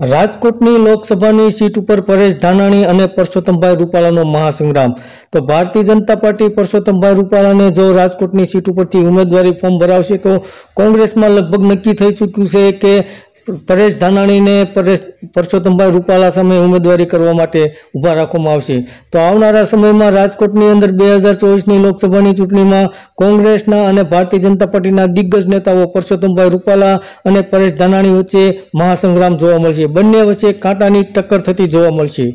રાજકોટની લોકસભાની સીટ ઉપર પરેશ ધાનાણી અને પરસોત્તમભાઈ રૂપાલાનો મહાસંગ્રામ તો ભારતીય જનતા પાર્ટી પરસોત્તમભાઈ રૂપાલાને જો રાજકોટની સીટ ઉપરથી ઉમેદવારી ફોર્મ ભરાવશે તો કોંગ્રેસમાં લગભગ નક્કી થઈ ચૂક્યું છે કે પરેશ ધાનાણીને પરેશ પરસોત્તમભાઈ રૂપાલા સામે ઉમેદવારી કરવા માટે ઊભા રાખવામાં આવશે તો આવનારા સમયમાં રાજકોટની અંદર બે હજાર ચોવીસની લોકસભાની ચૂંટણીમાં કોંગ્રેસના અને ભારતીય જનતા પાર્ટીના દિગ્ગજ નેતાઓ પરસોત્તમભાઈ રૂપાલા અને પરેશ ધાનાણી વચ્ચે મહાસંગ્રામ જોવા મળશે બંને વચ્ચે કાંટાની ટક્કર થતી જોવા મળશે